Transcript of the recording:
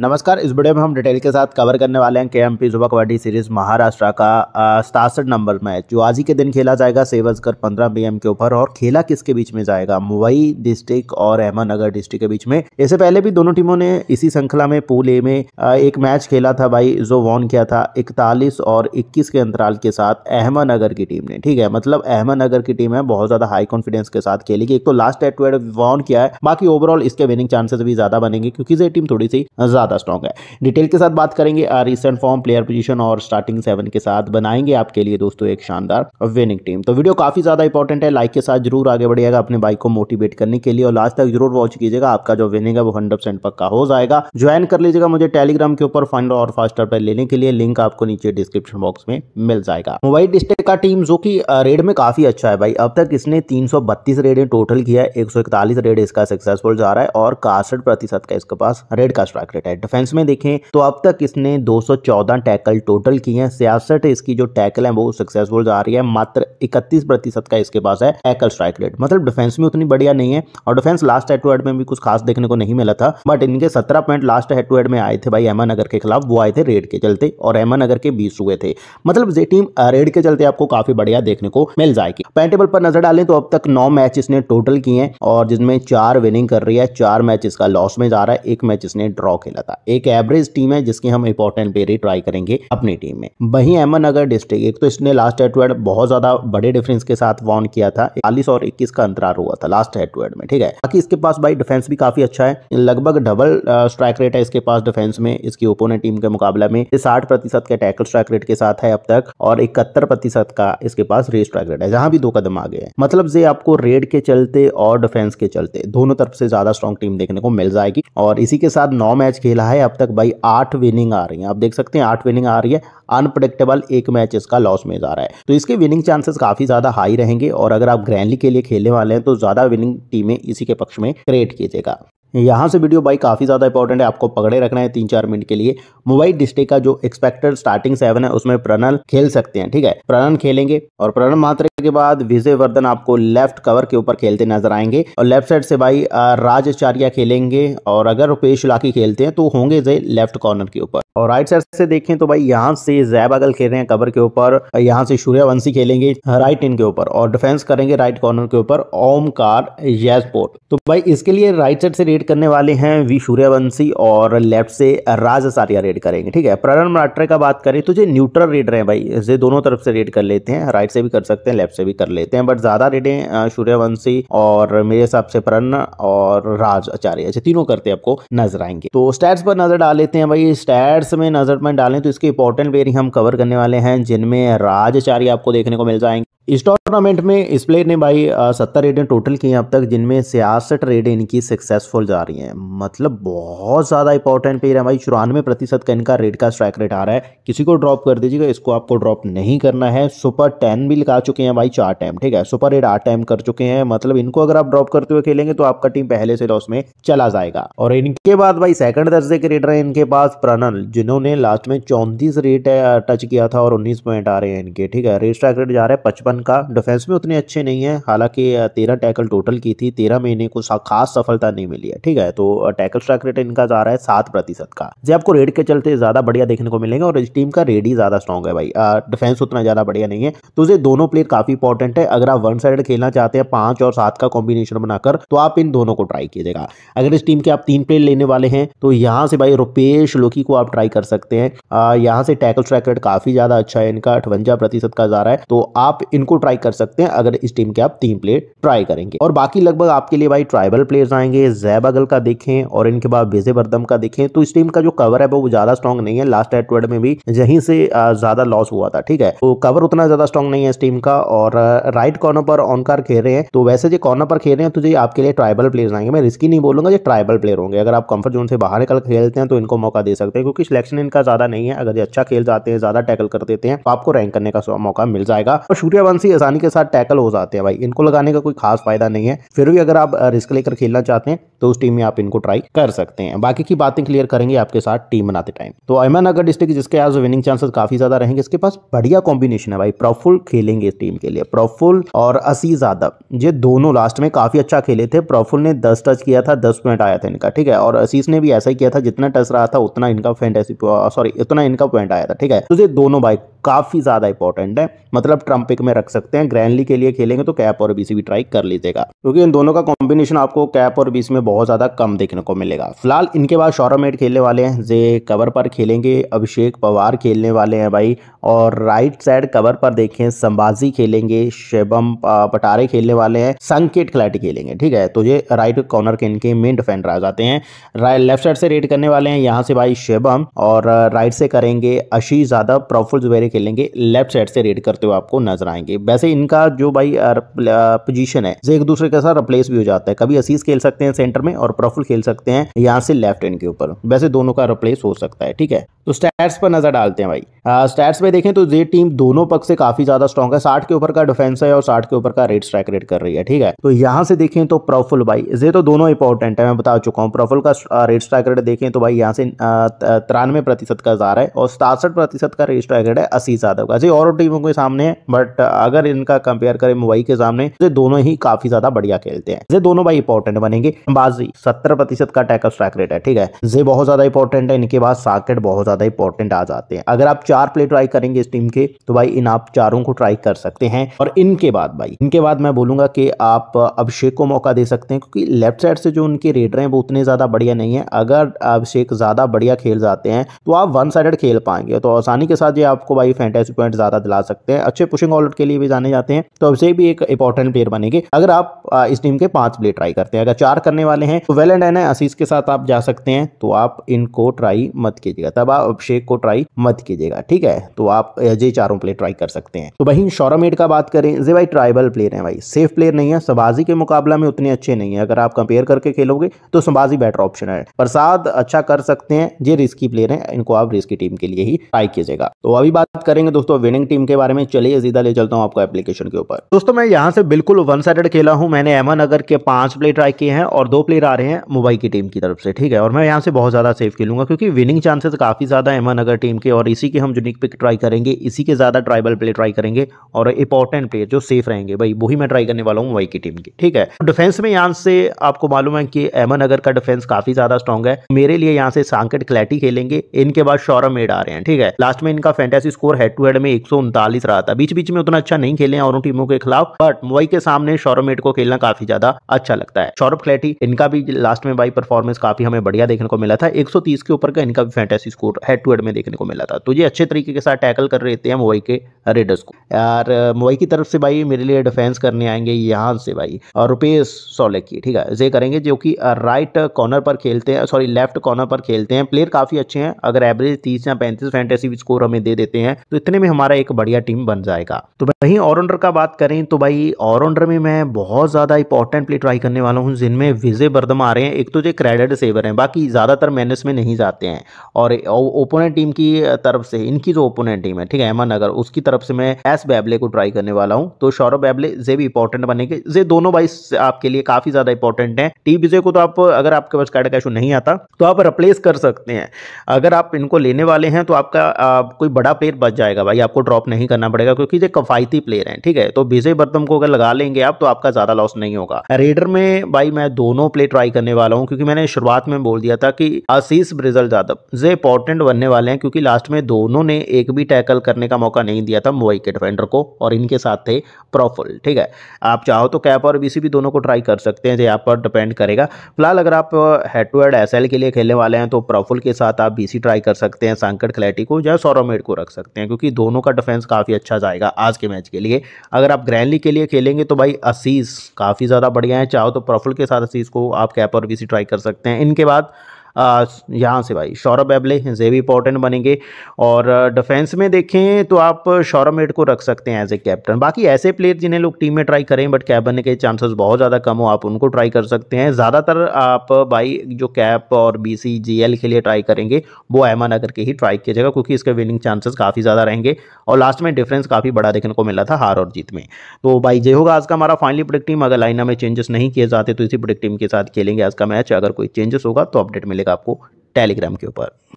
नमस्कार इस वीडियो में हम डिटेल के साथ कवर करने वाले हैं के एम पी जुबा कबड्डी सीरीज महाराष्ट्र का सतासठ नंबर मैच जो आज ही के दिन खेला जाएगा से बजकर पंद्रह के ऊपर और खेला किसके बीच में जाएगा मुंबई डिस्ट्रिक्ट और अहमदनगर डिस्ट्रिक्ट के बीच में इससे पहले भी दोनों टीमों ने इसी श्रृंखला में पूल ए में आ, एक मैच खेला था भाई जो वॉन किया था इकतालीस और इक्कीस के अंतराल के साथ अहमदनगर की टीम ने ठीक है मतलब अहमदनगर की टीम है बहुत ज्यादा हाई कॉन्फिडेंस के साथ खेलेगी एक तो लास्ट एट वॉन किया है बाकी ओवरऑल इसके विनिंग चांसेस भी ज्यादा बनेंगे क्योंकि ये टीम थोड़ी सी ज़्यादा स्ट्रॉग है डिटेल के साथ बात करेंगे रिसेंट फॉर्म प्लेयर पोजीशन और स्टार्टिंग सेवन के साथ बनाएंगे आपके लिए दोस्तों एक शानदार विनिंग टीम तो वीडियो काफ़ी ज़्यादा इंपॉर्टेंट है लाइक के साथ जरूर आगे बढ़िएगा अपने बाइक को मोटिवेट करने के लिए और लास्ट तक जरूर वॉच कीजिएगा आपका जो विनिंग है वो हंड्रेड पक्का हो जाएगा ज्वाइन कर लीजिएगा मुझे टेलीग्राम के ऊपर फंड और फास्टर पर लेने के लिए लिंक आपको नीचे डिस्क्रिप्शन बॉक्स में मिल जाएगा मोबाइल डिस्ट्रिक्ट का टीम जो कि रेड में काफ़ी अच्छा है भाई अब तक इसने 332 रेड टोटल किया है 141 रेड इसका सक्सेसफुल जा रहा है और कासठ प्रतिशत का इसके पास रेड का स्ट्राइक रेट है है डिफेंस में देखें तो अब तक इसने 214 टैकल टोटल किए हैं छियासठ इसकी जो टैकल है वो सक्सेसफुल जा रही है मात्र इकतीस प्रतिशत का इसके पास है टैकल स्ट्राइक रेट मतलब डिफेंस में उतनी बढ़िया नहीं है और defence last head to head में भी कुछ खास देखने को नहीं मिला था बट इनके सत्रह point last head to head में आए थे भाई अहमद नगर के खिलाफ वो आए थे रेड के चलते और अहमद नगर के बीस हुए थे मतलब ये टीम रेड के चलते आपको काफी बढ़िया देखने को मिल जाएगी पॉइंट टेबल पर नजर डालें तो अब तक नौ मैच इसने टोटल किए हैं और जिसमें चार विनिंग कर रही है चार मैच इसका लॉस में जा रहा है एक मैच इसने ड्रॉ खेला जाएगा था एक एवरेज टीम है जिसकी हम इंपॉर्टेंट पेरी ट्राई करेंगे अपनी टीम में वही अहमदनगर डिस्ट्रिक्ट एक तो इसने लास्ट हेडवर्ड बहुत ज्यादा बड़े डिफरेंस के साथ वॉन किया था चालीस और इक्कीस का अंतराल हुआ था लास्ट हेडवर्ड में ठीक है बाकी इसके पास भाई डिफेंस भी काफी अच्छा है लगभग डबल स्ट्राइक रेट है इसके पास डिफेंस में इसकी ओपोनेंट टीम के मुकाबले में साठ प्रतिशत के टैकल स्ट्राइक रेट के साथ है अब तक और इकहत्तर प्रतिशत का इसके पास रेस स्ट्राइक रेट है जहां भी दो कदम आ गए मतलब जे आपको रेड के चलते और डिफेंस के चलते दोनों तरफ से ज्यादा स्ट्रॉन्ग टीम देखने को मिल जाएगी और इसी के साथ नौ मैच खेला है अब तक भाई आठ विनिंग आ रही है आप देख सकते हैं आठ विनिंग आ रही है अनप्रडिक्टेबल एक मैच इसका लॉस में जा रहा है तो इसके विनिंग चांसेस काफी ज्यादा हाई रहेंगे और अगर आप ग्रैंडली के लिए खेलने वाले हैं तो ज्यादा विनिंग टीमें इसी के पक्ष में क्रिएट कीजिएगा यहाँ से वीडियो भाई काफ़ी ज़्यादा इंपॉर्टेंट है आपको पकड़े रखना है तीन चार मिनट के लिए मुंबई डिस्ट्रिक्ट का जो एक्सपेक्टेड स्टार्टिंग सेवन है उसमें प्रणल खेल सकते हैं ठीक है प्रणल खेलेंगे और प्रणल मात्र के बाद विजय वर्धन आपको लेफ्ट कवर के ऊपर खेलते नजर आएंगे और लेफ्ट साइड से भाई राजचार्य खेलेंगे और अगर रुपेश लाखी खेलते हैं तो होंगे जय लेफ्ट कॉर्नर के ऊपर और राइट साइड से देखें तो भाई यहाँ से जैब अगल खेल रहे हैं कवर के ऊपर यहाँ से सूर्यवंशी खेलेंगे राइट इन के ऊपर और डिफेंस करेंगे राइट कॉर्नर के ऊपर ओमकार येसपोर्ट तो भाई इसके लिए राइट साइड से रेड करने वाले हैं वी सूर्यवंशी और लेफ्ट से राज सारिया रेड करेंगे ठीक है प्रणब मराठे का बात करें तो जो न्यूट्रल रेड रहे हैं भाई इसे दोनों तरफ से रेड कर लेते हैं राइट से भी कर सकते हैं लेफ्ट से भी कर लेते हैं बट ज़्यादा रेडें सूर्यवंशी और मेरे हिसाब से प्रण और राज आचार्य अच्छा तीनों करते आपको नजर आएंगे तो स्टैट्स पर नजर डाल लेते हैं भाई स्टैट्स में नजर में डालें तो इसके इंपॉर्टेंट वेरिंग हम कवर करने वाले हैं जिनमें राज आचार्य आपको देखने को मिल जाएंगे इस टूर्नामेंट में इस प्लेयर ने भाई सत्तर रेडें टोटल की हैं अब तक जिनमें छियासठ रेडें इनकी सक्सेसफुल जा रही हैं मतलब बहुत ज़्यादा इंपॉर्टेंट प्लेयर है भाई चौरानवे प्रतिशत का इनका रेड का स्ट्राइक रेट आ रहा है किसी को ड्रॉप कर दीजिएगा इसको आपको ड्रॉप नहीं करना है सुपर टेन भी लगा चुके हैं भाई चार टाइम ठीक है सुपर रेड आठ टाइम कर चुके हैं मतलब इनको अगर आप ड्रॉप करते हुए खेलेंगे तो आपका टीम पहले से लॉस में चला जाएगा और इनके बाद भाई सेकंड दर्जे के रेडर है इनके पास प्रणल जिन्होंने लास्ट में चौंतीस रेट टच किया था और उन्नीस पॉइंट आ रहे हैं इनके ठीक है रेड स्ट्राइक रेट जा रहा है पचपन रन का डिफेंस में उतने अच्छे नहीं है हालांकि तेरह टैकल टोटल की थी तेरह में इन्हें कुछ खास सफलता नहीं मिली है ठीक है तो टैकल स्ट्राइक रेट इनका जा रहा है सात प्रतिशत का जो आपको रेड के चलते ज्यादा बढ़िया देखने को मिलेंगे और इस टीम का रेड ही ज्यादा स्ट्रॉग है भाई डिफेंस उतना ज्यादा बढ़िया नहीं है तो ये दोनों प्लेयर काफी इंपॉर्टेंट है अगर आप वन साइड खेलना चाहते हैं पांच और सात का कॉम्बिनेशन बनाकर तो आप इन दोनों को ट्राई कीजिएगा अगर इस टीम के आप तीन प्लेयर लेने वाले हैं तो यहाँ से भाई रुपेश लोकी को आप ट्राई कर सकते हैं यहाँ से टैकल स्ट्राइक रेट काफी ज्यादा अच्छा है इनका अठवंजा प्रतिशत का जा रहा है तो आप इन को ट्राई कर सकते हैं अगर इस टीम के आप तीन प्लेयर ट्राई करेंगे और बाकी लगभग आपके लिए भाई ट्राइबल प्लेयर्स आएंगे जैब अगल का देखें और इनके बाद विजय बर्दम का देखें तो इस टीम का जो कवर है वो ज्यादा स्ट्रॉन्ग नहीं है लास्ट एटवर्ड में भी यहीं से ज्यादा लॉस हुआ था ठीक है तो कवर उतना ज्यादा स्ट्रॉन्ग नहीं है इस टीम का और राइट कॉर्नर पर ऑनकार खेल रहे हैं तो वैसे जो कॉर्नर पर खेल रहे हैं तो जो आपके लिए ट्राइबल प्लेयर्स आएंगे मैं रिस्की नहीं बोलूंगा जो ट्राइबल प्लेयर होंगे अगर आप कंफर्ट जोन से बाहर निकल खेलते हैं तो इनको मौका दे सकते हैं क्योंकि सिलेक्शन इनका ज्यादा नहीं है अगर ये अच्छा खेल जाते हैं ज्यादा टैकल कर देते हैं तो आपको रैंक करने का मौका मिल जाएगा और सूर्यवंश कॉन्स ही आसानी के साथ टैकल हो जाते हैं भाई इनको लगाने का कोई खास फायदा नहीं है फिर भी अगर आप रिस्क लेकर खेलना चाहते हैं तो उस टीम में आप इनको ट्राई कर सकते हैं बाकी की बातें क्लियर करेंगे आपके साथ टीम बनाते टाइम तो अहमदनगर डिस्ट्रिक्ट जिसके आज विनिंग चांसेस काफी ज्यादा रहेंगे इसके पास बढ़िया कॉम्बिनेशन है भाई प्रफुल खेलेंगे इस टीम के लिए प्रफुल और असीज यादव ये दोनों लास्ट में काफी अच्छा खेले थे प्रफुल ने दस टच किया था दस पॉइंट आया था इनका ठीक है और असीस ने भी ऐसा ही किया था जितना टच रहा था उतना इनका ऐसी सॉरी इतना इनका पॉइंट आया था ठीक है तो ये दोनों भाई काफी ज्यादा इंपॉर्टेंट है मतलब ट्रम्पिक में रख सकते हैं ग्रैंडली के लिए खेलेंगे तो कैप और बीसी भी ट्राई कर लीजिएगा क्योंकि इन दोनों का कॉम्बिनेशन आपको कैप और बीसी में बहुत ज़्यादा कम देखने को मिलेगा फिलहाल इनके बाद सौरभ मेट खेलने वाले हैं जे कवर पर खेलेंगे अभिषेक पवार खेलने वाले हैं भाई और राइट साइड कवर पर देखें संभाजी खेलेंगे शिवम पटारे खेलने वाले हैं संकेत खिलाटी खेलेंगे ठीक है तो ये राइट कॉर्नर के इनके मेन डिफेंडर आ जाते हैं लेफ्ट साइड से रेड करने वाले हैं यहाँ से भाई शिवम और राइट से करेंगे आशीष यादव प्रॉफुल जुबेरे खेलेंगे लेफ्ट साइड से रेड करते हुए आपको नजर आएंगे वैसे इनका जो भाई पोजिशन है एक दूसरे के साथ रिप्लेस भी हो जाता है कभी आशीष खेल सकते हैं सेंटर सेंटर में और प्रफुल खेल सकते हैं यहाँ से लेफ्ट एंड के ऊपर वैसे दोनों का रिप्लेस हो सकता है ठीक है तो स्टैट्स पर नजर डालते हैं भाई स्टैट्स में देखें तो ये टीम दोनों पक्ष से काफ़ी ज़्यादा स्ट्रॉग है साठ के ऊपर का डिफेंस है और साठ के ऊपर का रेट स्ट्राइक रेट कर रही है ठीक है तो यहाँ से देखें तो प्रफुल भाई ये तो दोनों इंपॉर्टेंट है मैं बता चुका हूँ प्रॉफुल का रेट स्ट्राइक रेट देखें तो भाई यहाँ से तिरानवे प्रतिशत का रहा है और सतासठ प्रतिशत का रेट स्ट्राइक रेट है अस्सी यादव का जी और टीमों के सामने है बट अगर इनका कंपेयर करें मुंबई के सामने तो दोनों ही काफ़ी ज़्यादा बढ़िया खेलते हैं ये दोनों भाई इंपॉर्टेंट बनेंगे बाजी सत्तर प्रतिशत का टैकअप स्ट्राइक रेट है ठीक है ये बहुत ज़्यादा इंपॉर्टेंट है इनके बाद साकेट बहुत ज़्यादा इंपॉर्टेंट आ जाते हैं अगर आप चार प्ले ट्राई करेंगे इस टीम के तो भाई इन आप चारों को ट्राई कर सकते हैं और इनके बाद भाई इनके बाद मैं बोलूंगा कि आप अभिषेक को मौका दे सकते हैं क्योंकि लेफ्ट साइड से जो उनके रेडर हैं वो उतने ज़्यादा बढ़िया नहीं है अगर अभिषेक ज़्यादा बढ़िया खेल जाते हैं तो आप वन साइडेड खेल पाएंगे तो आसानी के साथ ये आपको भाई फैंटेसी पॉइंट ज़्यादा दिला सकते हैं अच्छे पुशिंग ऑलर के लिए भी जाने जाते हैं तो अभिषेक भी एक इंपॉर्टेंट प्लेयर बनेंगे अगर आप इस टीम के पांच प्लेयर ट्राई करते हैं अगर चार करने वाले हैं तो वेल एंड एन असीस के साथ आप जा सकते हैं तो आप इनको ट्राई मत कीजिएगा तब आप अभिषेक को ट्राई मत कीजिएगा ठीक है तो आप ये चारों प्लेयर ट्राई कर सकते हैं तो वहीं शौरमेड का बात करें जे भाई ट्राइबल प्लेयर है भाई सेफ प्लेयर नहीं है सबाजी के मुकाबला में उतने अच्छे नहीं है अगर आप कंपेयर करके खेलोगे तो सबाजी बेटर ऑप्शन है प्रसाद अच्छा कर सकते हैं ये रिस्की प्लेयर है इनको आप रिस्की टीम के लिए ही ट्राई कीजिएगा तो अभी बात करेंगे दोस्तों विनिंग टीम के बारे में चलिए सीधा ले चलता हूँ आपको एप्लीकेशन के ऊपर दोस्तों मैं यहाँ से बिल्कुल वन साइडेड खेला हूँ मैंने एमन अगर के पांच प्लेयर ट्राई किए हैं और दो प्लेयर आ रहे हैं मुंबई की टीम की तरफ से ठीक है और मैं यहाँ से बहुत ज्यादा सेफ खेलूंगा क्योंकि विनिंग चांसेस काफी ज्यादा एमन अगर टीम के और इसी के हम हम जो निक पिक ट्राई करेंगे इसी के ज़्यादा ट्राइबल प्लेयर ट्राई करेंगे और इंपॉर्टेंट प्लेयर जो सेफ रहेंगे भाई वही मैं ट्राई करने वाला हूँ मुंबई की टीम की ठीक है डिफेंस में यहाँ से आपको मालूम है कि अहमद नगर का डिफेंस काफ़ी ज़्यादा स्ट्रॉग है मेरे लिए यहाँ से सांकेट क्लैटी खेलेंगे इनके बाद शौरभ मेड आ रहे हैं ठीक है लास्ट में इनका fantasy score head to head में एक रहा था बीच बीच में उतना अच्छा नहीं खेले और टीमों के खिलाफ बट मुंबई के सामने शौरभ मेड को खेलना काफी ज्यादा अच्छा लगता है सौरभ क्लैटी इनका भी लास्ट में भाई परफॉर्मेंस काफी हमें बढ़िया देखने को मिला था एक के ऊपर का इनका भी fantasy score head to head में देखने को मिला था तो ये अच्छा अच्छे तरीके के साथ टैकल कर रहे थे मुंबई के रेडर्स को यार मुंबई की तरफ से भाई मेरे लिए डिफेंस करने आएंगे यहाँ से भाई और रुपेश सोले की ठीक है जे करेंगे जो कि राइट कॉर्नर पर खेलते हैं सॉरी लेफ्ट कॉर्नर पर खेलते हैं प्लेयर काफ़ी अच्छे हैं अगर एवरेज तीस या पैंतीस फैंटेसी स्कोर हमें दे देते हैं तो इतने में हमारा एक बढ़िया टीम बन जाएगा तो वहीं ऑलराउंडर का बात करें तो भाई ऑलराउंडर में मैं बहुत ज़्यादा इंपॉर्टेंट प्ले ट्राई करने वाला हूँ जिनमें विजय बर्दम आ रहे हैं एक तो जो क्रेडिट सेवर है बाकी ज़्यादातर मैनेस में नहीं जाते हैं और ओपोनेंट टीम की तरफ से इनकी जो ओपोनेंट टीम है ठीक है अहमद नगर उसकी तरफ से मैं एस बैबले को ट्राई करने वाला हूँ तो सौरभ बैबले जे भी इंपॉर्टेंट बनेंगे जे दोनों भाई आपके लिए काफी ज्यादा इंपॉर्टेंट है टी विजय को तो आप अगर आपके पास कार्ड कैश नहीं आता तो आप रिप्लेस कर सकते हैं अगर आप इनको लेने वाले हैं तो आपका आप कोई बड़ा प्लेयर बच जाएगा भाई आपको ड्रॉप नहीं करना पड़ेगा क्योंकि ये कफायती प्लेयर हैं ठीक है तो विजय बर्तम को अगर लगा लेंगे आप तो आपका ज्यादा लॉस नहीं होगा रेडर में भाई मैं दोनों प्लेयर ट्राई करने वाला हूँ क्योंकि मैंने शुरुआत में बोल दिया था कि आशीष ब्रिजल यादव जे इंपॉर्टेंट बनने वाले हैं क्योंकि लास्ट में दोनों दोनों ने एक भी टैकल करने का मौका नहीं दिया था मुंबई के डिफेंडर को और इनके साथ थे प्रोफुल ठीक है आप चाहो तो कैप और बीसी भी दोनों को ट्राई कर सकते हैं जो तो आप पर डिपेंड करेगा फिलहाल अगर आप हेड टू हेड एस के लिए खेलने वाले हैं तो प्रोफुल के साथ आप बीसी ट्राई कर सकते हैं सांकड़ क्लैटी को या सौरवमेड को रख सकते हैं क्योंकि दोनों का डिफेंस काफ़ी अच्छा जाएगा आज के मैच के लिए अगर आप ग्रैंडली के लिए खेलेंगे तो भाई असीस काफ़ी ज़्यादा बढ़िया है चाहो तो प्रोफुल के साथ असीस को आप कैप और बी ट्राई कर सकते हैं इनके बाद यहाँ से भाई सौरभ एबले ये भी इंपॉर्टेंट बनेंगे और डिफेंस में देखें तो आप सौरभ मेट को रख सकते हैं एज ए कैप्टन बाकी ऐसे प्लेयर जिन्हें लोग टीम में ट्राई करें बट कैप बनने के चांसेस बहुत ज़्यादा कम हो आप उनको ट्राई कर सकते हैं ज़्यादातर आप भाई जो कैप और बी सी जी एल के लिए ट्राई करेंगे वो एमन अगर के ही ट्राई किया जाएगा क्योंकि इसके विनिंग चांसेस काफ़ी ज़्यादा रहेंगे और लास्ट में डिफरेंस काफ़ी बड़ा देखने को मिला था हार और जीत में तो भाई ये होगा आज का हमारा फाइनली प्रोडक्ट टीम अगर लाइना में चेंजेस नहीं किए जाते तो इसी प्रोडक्ट टीम के साथ खेलेंगे आज का मैच अगर कोई चेंजेस होगा तो अपडेट मिले मिलेगा आपको टेलीग्राम के ऊपर